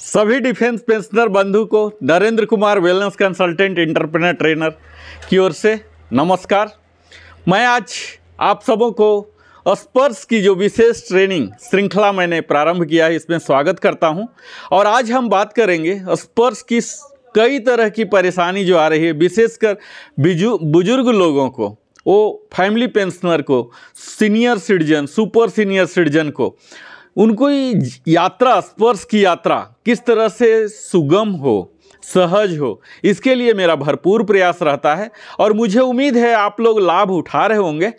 सभी defence pensioner बंधु को Narendra Kumar wellness consultant entrepreneur trainer की ओर से नमस्कार मैं आज आप सबों को स्पर्श की जो विशेष ट्रेनिंग श्रृंखला मैंने प्रारंभ किया है इसमें स्वागत करता हूं और आज हम बात करेंगे स्पर्श की कई तरह की परेशानी जो आ रही है विशेषकर बुजुर्ग लोगों को वो फैमिली पेंशनर को senior citizen super senior citizen को उनको यात्रा स्पर्श की यात्रा किस तरह से सुगम हो सहज हो इसके लिए मेरा भरपूर प्रयास रहता है और मुझे उम्मीद है आप लोग लाभ उठा रहे होंगे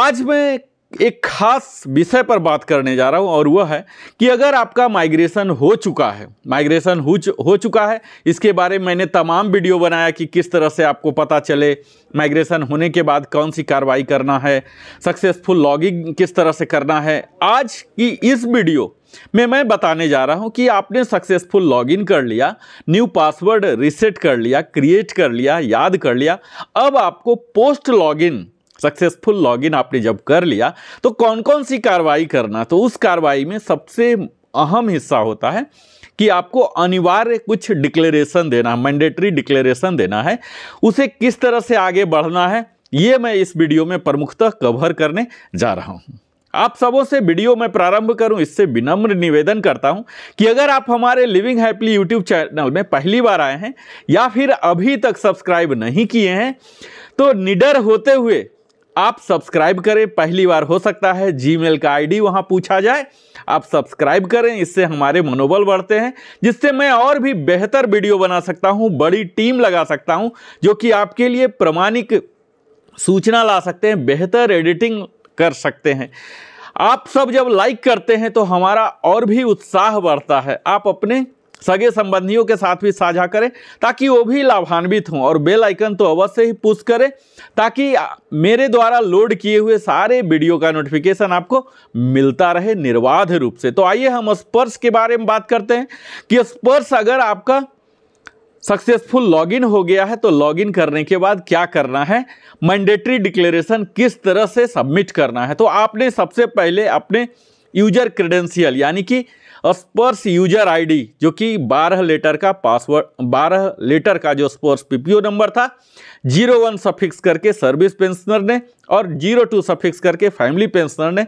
आज मैं एक खास विषय पर बात करने जा रहा हूँ और वह है कि अगर आपका माइग्रेशन हो चुका है माइग्रेशन हो हो चुका है इसके बारे में मैंने तमाम वीडियो बनाया कि किस तरह से आपको पता चले माइग्रेशन होने के बाद कौन सी कार्रवाई करना है सक्सेसफुल लॉगिंग किस तरह से करना है आज की इस वीडियो में मैं बताने जा रहा हूं कि आपने सक्सेसफुल लॉगिन कर लिया न्यू पासवर्ड रिसेट कर लिया क्रिएट कर लिया याद कर लिया अब आपको पोस्ट लॉगिन सक्सेसफुल लॉगिन आपने जब कर लिया तो कौन कौन सी कार्रवाई करना तो उस कार्रवाई में सबसे अहम हिस्सा होता है कि आपको अनिवार्य कुछ डिक्लेरेशन देना मैंडेटरी डिक्लेरेशन देना है उसे किस तरह से आगे बढ़ना है ये मैं इस वीडियो में प्रमुखतः कवर करने जा रहा हूँ आप सबों से वीडियो में प्रारंभ करूं इससे विनम्र निवेदन करता हूं कि अगर आप हमारे लिविंग हैप्पली यूट्यूब चैनल में पहली बार आए हैं या फिर अभी तक सब्सक्राइब नहीं किए हैं तो निडर होते हुए आप सब्सक्राइब करें पहली बार हो सकता है जीमेल का आईडी वहां पूछा जाए आप सब्सक्राइब करें इससे हमारे मनोबल बढ़ते हैं जिससे मैं और भी बेहतर वीडियो बना सकता हूं बड़ी टीम लगा सकता हूं जो कि आपके लिए प्रमाणिक सूचना ला सकते हैं बेहतर एडिटिंग कर सकते हैं आप सब जब लाइक करते हैं तो हमारा और भी उत्साह बढ़ता है आप अपने सगे संबंधियों के साथ भी साझा करें ताकि वो भी लाभान्वित हों और बेल आइकन तो अवश्य ही पुश करें ताकि मेरे द्वारा लोड किए हुए सारे वीडियो का नोटिफिकेशन आपको मिलता रहे निर्बाध रूप से तो आइए हम स्पर्श के बारे में बात करते हैं कि स्पर्श अगर आपका सक्सेसफुल लॉगिन हो गया है तो लॉगिन करने के बाद क्या करना है मैंडेटरी डिक्लेरेशन किस तरह से सबमिट करना है तो आपने सबसे पहले अपने यूजर क्रेडेंशियल यानी कि स्पर्स स्पर्श यूजर आईडी जो कि 12 लेटर का पासवर्ड 12 लेटर का जो स्पर्श पीपीओ नंबर था जीरो वन सफिक्स करके सर्विस पेंशनर ने और जीरो टू सफिक्स करके फैमिली पेंशनर ने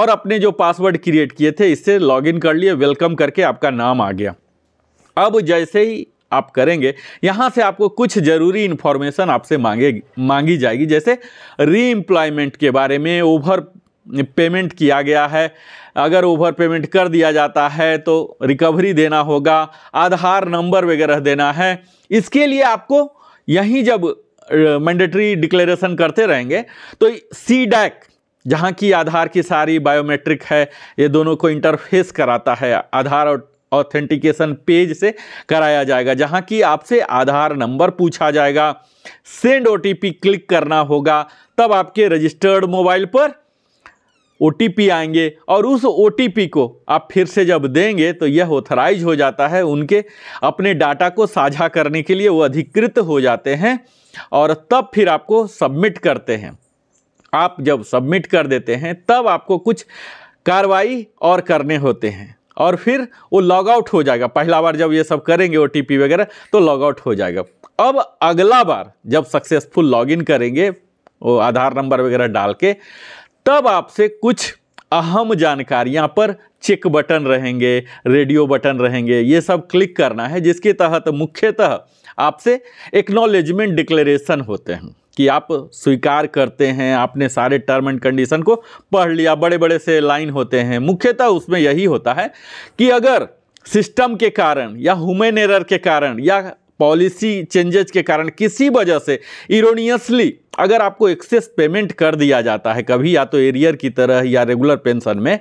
और अपने जो पासवर्ड क्रिएट किए थे इससे लॉगिन कर लिए वेलकम करके आपका नाम आ गया अब जैसे ही आप करेंगे यहाँ से आपको कुछ ज़रूरी इन्फॉर्मेशन आपसे मांगे मांगी जाएगी जैसे री के बारे में ओवर पेमेंट किया गया है अगर ओवर पेमेंट कर दिया जाता है तो रिकवरी देना होगा आधार नंबर वगैरह देना है इसके लिए आपको यहीं जब मैंडेटरी डिक्लेरेशन करते रहेंगे तो सी डैक जहाँ की आधार की सारी बायोमेट्रिक है ये दोनों को इंटरफेस कराता है आधार और ऑथेंटिकेशन पेज से कराया जाएगा जहाँ की आपसे आधार नंबर पूछा जाएगा सेंड ओ क्लिक करना होगा तब आपके रजिस्टर्ड मोबाइल पर ओ आएंगे और उस ओ को आप फिर से जब देंगे तो यह ऑथराइज हो जाता है उनके अपने डाटा को साझा करने के लिए वो अधिकृत हो जाते हैं और तब फिर आपको सबमिट करते हैं आप जब सबमिट कर देते हैं तब आपको कुछ कार्रवाई और करने होते हैं और फिर वो लॉग आउट हो जाएगा पहला बार जब ये सब करेंगे ओ वगैरह तो लॉग आउट हो जाएगा अब अगला बार जब सक्सेसफुल लॉगिन करेंगे वो आधार नंबर वगैरह डाल के तब आपसे कुछ अहम जानकारियाँ पर चेक बटन रहेंगे रेडियो बटन रहेंगे ये सब क्लिक करना है जिसके तहत मुख्यतः आपसे एक्नॉलेजमेंट डिक्लेरेशन होते हैं कि आप स्वीकार करते हैं आपने सारे टर्म एंड कंडीशन को पढ़ लिया बड़े बड़े से लाइन होते हैं मुख्यतः उसमें यही होता है कि अगर सिस्टम के कारण या ह्यूमन एरर के कारण या पॉलिसी चेंजेस के कारण किसी वजह से इरोनियसली अगर आपको एक्सेस पेमेंट कर दिया जाता है कभी या तो एरियर की तरह या रेगुलर पेंशन में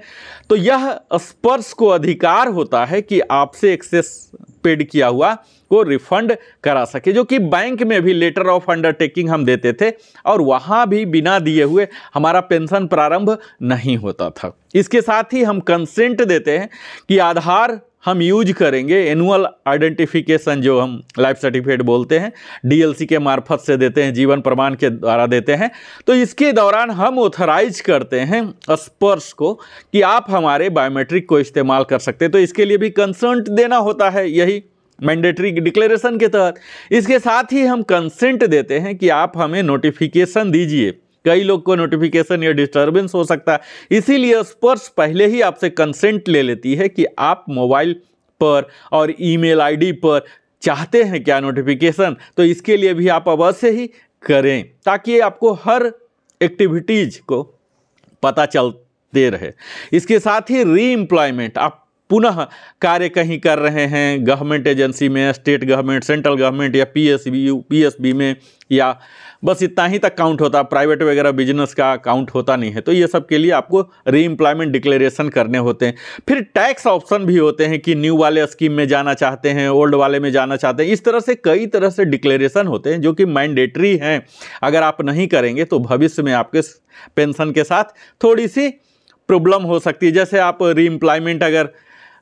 तो यह स्पर्श को अधिकार होता है कि आपसे एक्सेस पेड किया हुआ को रिफंड करा सके जो कि बैंक में भी लेटर ऑफ अंडरटेकिंग हम देते थे और वहाँ भी बिना दिए हुए हमारा पेंशन प्रारंभ नहीं होता था इसके साथ ही हम कंसेंट देते हैं कि आधार हम यूज करेंगे एनुअल आइडेंटिफिकेशन जो हम लाइफ सर्टिफिकेट बोलते हैं डीएलसी के मार्फत से देते हैं जीवन प्रमाण के द्वारा देते हैं तो इसके दौरान हम ऑथराइज करते हैं स्पर्श को कि आप हमारे बायोमेट्रिक को इस्तेमाल कर सकते हैं तो इसके लिए भी कंसर्ट देना होता है यही मैंडेटरी डिक्लेरेशन के तहत इसके साथ ही हम कंसेंट देते हैं कि आप हमें नोटिफिकेशन दीजिए कई लोग को नोटिफिकेशन या डिस्टर्बेंस हो सकता है इसीलिए स्पर्श पहले ही आपसे कंसेंट ले लेती है कि आप मोबाइल पर और ईमेल आईडी पर चाहते हैं क्या नोटिफिकेशन तो इसके लिए भी आप अवश्य ही करें ताकि आपको हर एक्टिविटीज़ को पता चलते रहे इसके साथ ही री एम्प्लॉयमेंट आप पुनः कार्य कहीं कर रहे हैं गवर्नमेंट एजेंसी में स्टेट गवर्नमेंट सेंट्रल गवर्नमेंट या P S B P S B में या बस इतना ही तक काउंट होता है प्राइवेट वगैरह बिजनेस का काउंट होता नहीं है तो ये सब के लिए आपको री एम्प्लॉयमेंट डिक्लेरेशन करने होते हैं फिर टैक्स ऑप्शन भी होते हैं कि न्यू वाले स्कीम में जाना चाहते हैं ओल्ड वाले में जाना चाहते हैं इस तरह से कई तरह से डिक्लेरेशन होते हैं जो कि मैंडेटरी हैं अगर आप नहीं करेंगे तो भविष्य में आपके पेंशन के साथ थोड़ी सी प्रॉब्लम हो सकती है जैसे आप री एम्प्लॉयमेंट अगर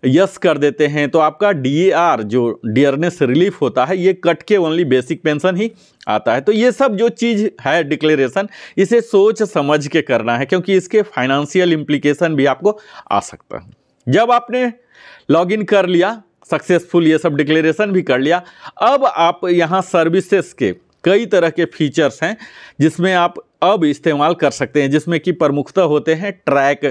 यस कर देते हैं तो आपका डी जो डियरनेस रिलीफ होता है ये कट के ओनली बेसिक पेंशन ही आता है तो ये सब जो चीज़ है डिक्लेरेशन इसे सोच समझ के करना है क्योंकि इसके फाइनेंशियल इम्प्लीकेशन भी आपको आ सकता है जब आपने लॉगिन कर लिया सक्सेसफुल ये सब डिक्लेरेशन भी कर लिया अब आप यहाँ सर्विसेस के कई तरह के फीचर्स हैं जिसमें आप अब इस्तेमाल कर सकते हैं जिसमें कि प्रमुखता होते हैं ट्रैक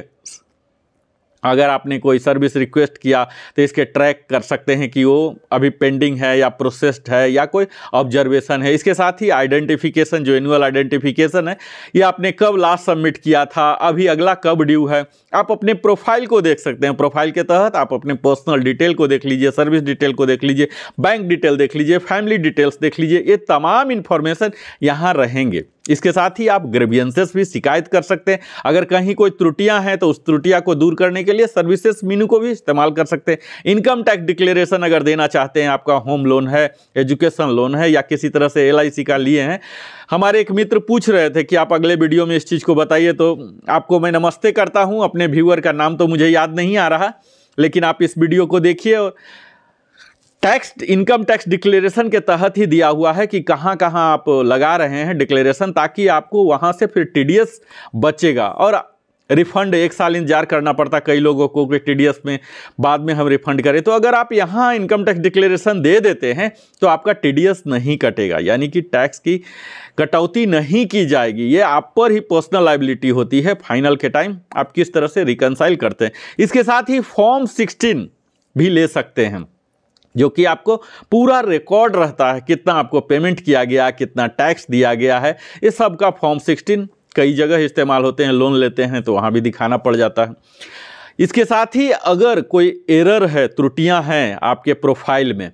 अगर आपने कोई सर्विस रिक्वेस्ट किया तो इसके ट्रैक कर सकते हैं कि वो अभी पेंडिंग है या प्रोसेस्ड है या कोई ऑब्जर्वेशन है इसके साथ ही आइडेंटिफिकेशन जो एनुअल आइडेंटिफिकेशन है ये आपने कब लास्ट सबमिट किया था अभी अगला कब ड्यू है आप अपने प्रोफाइल को देख सकते हैं प्रोफाइल के तहत आप अपने पर्सनल डिटेल को देख लीजिए सर्विस डिटेल को देख लीजिए बैंक डिटेल देख लीजिए फैमिली डिटेल्स देख लीजिए ये तमाम इन्फॉर्मेशन यहाँ रहेंगे इसके साथ ही आप ग्रेवियंसेस भी शिकायत कर सकते हैं अगर कहीं कोई त्रुटियां हैं तो उस त्रुटिया को दूर करने के लिए सर्विसेज मीनू को भी इस्तेमाल कर सकते हैं इनकम टैक्स डिक्लेरेशन अगर देना चाहते हैं आपका होम लोन है एजुकेशन लोन है या किसी तरह से एल का लिए हैं हमारे एक मित्र पूछ रहे थे कि आप अगले वीडियो में इस चीज़ को बताइए तो आपको मैं नमस्ते करता हूँ अपने व्यूअर का नाम तो मुझे याद नहीं आ रहा लेकिन आप इस वीडियो को देखिए और टैक्स इनकम टैक्स डिक्लेरेशन के तहत ही दिया हुआ है कि कहाँ कहाँ आप लगा रहे हैं डिक्लेरेशन ताकि आपको वहाँ से फिर टी बचेगा और रिफंड एक साल इंतजार करना पड़ता कई लोगों को कि टी में बाद में हम रिफंड करें तो अगर आप यहाँ इनकम टैक्स डिक्लेरेशन दे देते हैं तो आपका टी नहीं कटेगा यानी कि टैक्स की कटौती नहीं की जाएगी ये आप पर ही पर्सनल लाइबिलिटी होती है फाइनल के टाइम आप किस तरह से रिकनसाइल करते हैं इसके साथ ही फॉर्म सिक्सटीन भी ले सकते हैं जो कि आपको पूरा रिकॉर्ड रहता है कितना आपको पेमेंट किया गया कितना टैक्स दिया गया है ये सब का फॉर्म सिक्सटीन कई जगह इस्तेमाल होते हैं लोन लेते हैं तो वहाँ भी दिखाना पड़ जाता है इसके साथ ही अगर कोई एरर है त्रुटियाँ हैं आपके प्रोफाइल में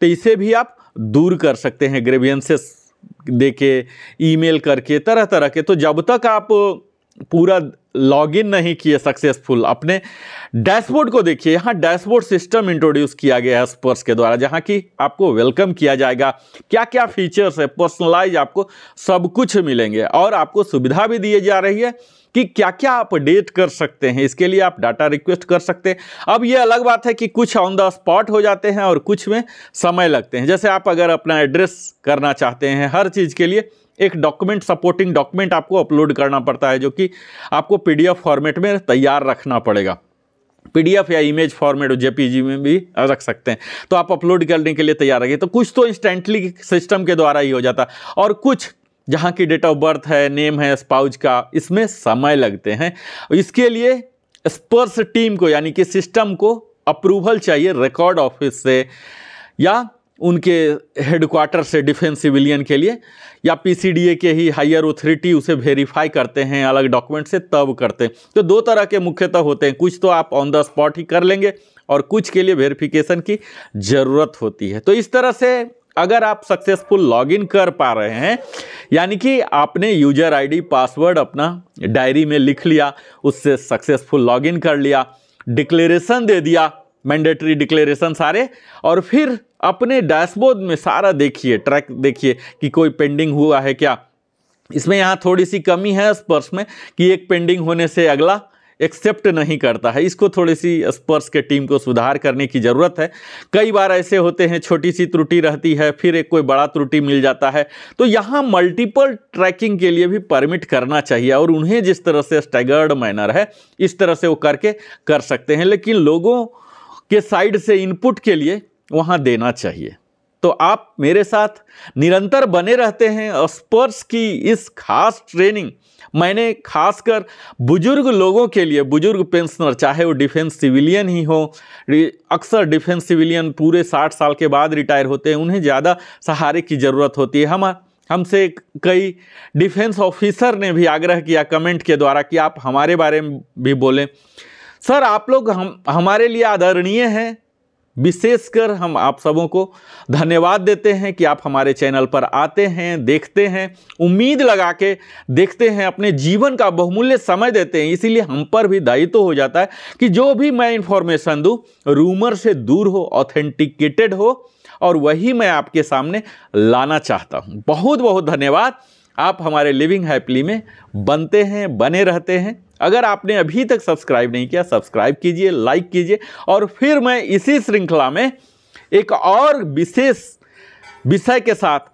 तो इसे भी आप दूर कर सकते हैं ग्रेवियंसेस दे के ईमेल करके तरह तरह के तो जब तक आप पूरा लॉगिन नहीं किए सक्सेसफुल अपने डैशबोर्ड को देखिए यहाँ डैशबोर्ड सिस्टम इंट्रोड्यूस किया गया है स्पर्श के द्वारा जहाँ की आपको वेलकम किया जाएगा क्या क्या फीचर्स है पर्सनलाइज आपको सब कुछ मिलेंगे और आपको सुविधा भी दिए जा रही है कि क्या क्या आप अपडेट कर सकते हैं इसके लिए आप डाटा रिक्वेस्ट कर सकते हैं अब ये अलग बात है कि कुछ ऑन द स्पॉट हो जाते हैं और कुछ में समय लगते हैं जैसे आप अगर अपना एड्रेस करना चाहते हैं हर चीज़ के लिए एक डॉक्यूमेंट सपोर्टिंग डॉक्यूमेंट आपको अपलोड करना पड़ता है जो कि आपको पीडीएफ फॉर्मेट में तैयार रखना पड़ेगा पीडीएफ या इमेज फॉर्मेट जेपीजी में भी रख सकते हैं तो आप अपलोड करने के लिए तैयार रहिए तो कुछ तो इंस्टेंटली सिस्टम के द्वारा ही हो जाता और कुछ जहाँ की डेट ऑफ बर्थ है नेम है स्पाउज का इसमें समय लगते हैं इसके लिए स्पर्स टीम को यानी कि सिस्टम को अप्रूवल चाहिए रिकॉर्ड ऑफिस से या उनके हेडक्वार्टर से डिफेंस सिविलियन के लिए या पीसीडीए के ही हायर अथॉरिटी उसे वेरीफाई करते हैं अलग डॉक्यूमेंट से तब करते हैं तो दो तरह के मुख्यतः होते हैं कुछ तो आप ऑन द स्पॉट ही कर लेंगे और कुछ के लिए वेरिफिकेशन की ज़रूरत होती है तो इस तरह से अगर आप सक्सेसफुल लॉगिन कर पा रहे हैं यानी कि आपने यूजर आईडी पासवर्ड अपना डायरी में लिख लिया उससे सक्सेसफुल लॉगिन कर लिया डिक्लेरेशन दे दिया मैंडेटरी डिक्लेरेशन सारे और फिर अपने डैशबोर्ड में सारा देखिए ट्रैक देखिए कि कोई पेंडिंग हुआ है क्या इसमें यहाँ थोड़ी सी कमी है स्पर्श में कि एक पेंडिंग होने से अगला एक्सेप्ट नहीं करता है इसको थोड़ी सी स्पर्श के टीम को सुधार करने की ज़रूरत है कई बार ऐसे होते हैं छोटी सी त्रुटि रहती है फिर एक कोई बड़ा त्रुटि मिल जाता है तो यहाँ मल्टीपल ट्रैकिंग के लिए भी परमिट करना चाहिए और उन्हें जिस तरह से स्टैगर्ड मैनर है इस तरह से वो करके कर सकते हैं लेकिन लोगों के साइड से इनपुट के लिए वहाँ देना चाहिए तो आप मेरे साथ निरंतर बने रहते हैं और स्पर्श की इस खास ट्रेनिंग मैंने खासकर बुजुर्ग लोगों के लिए बुजुर्ग पेंशनर चाहे वो डिफेंस सिविलियन ही हो अक्सर डिफेंस सिविलियन पूरे 60 साल के बाद रिटायर होते हैं उन्हें ज़्यादा सहारे की ज़रूरत होती है हम हमसे कई डिफेंस ऑफिसर ने भी आग्रह किया कमेंट के द्वारा कि आप हमारे बारे में भी बोलें सर आप लोग हम हमारे लिए आदरणीय हैं विशेषकर हम आप सबों को धन्यवाद देते हैं कि आप हमारे चैनल पर आते हैं देखते हैं उम्मीद लगा के देखते हैं अपने जीवन का बहुमूल्य समय देते हैं इसीलिए हम पर भी दायित्व तो हो जाता है कि जो भी मैं इन्फॉर्मेशन दूँ रूमर से दूर हो ऑथेंटिकेटेड हो और वही मैं आपके सामने लाना चाहता हूँ बहुत बहुत धन्यवाद आप हमारे लिविंग हैप्पली में बनते हैं बने रहते हैं अगर आपने अभी तक सब्सक्राइब नहीं किया सब्सक्राइब कीजिए लाइक कीजिए और फिर मैं इसी श्रृंखला में एक और विशेष विषय के साथ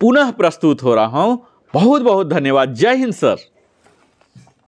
पुनः प्रस्तुत हो रहा हूँ बहुत बहुत धन्यवाद जय हिंद सर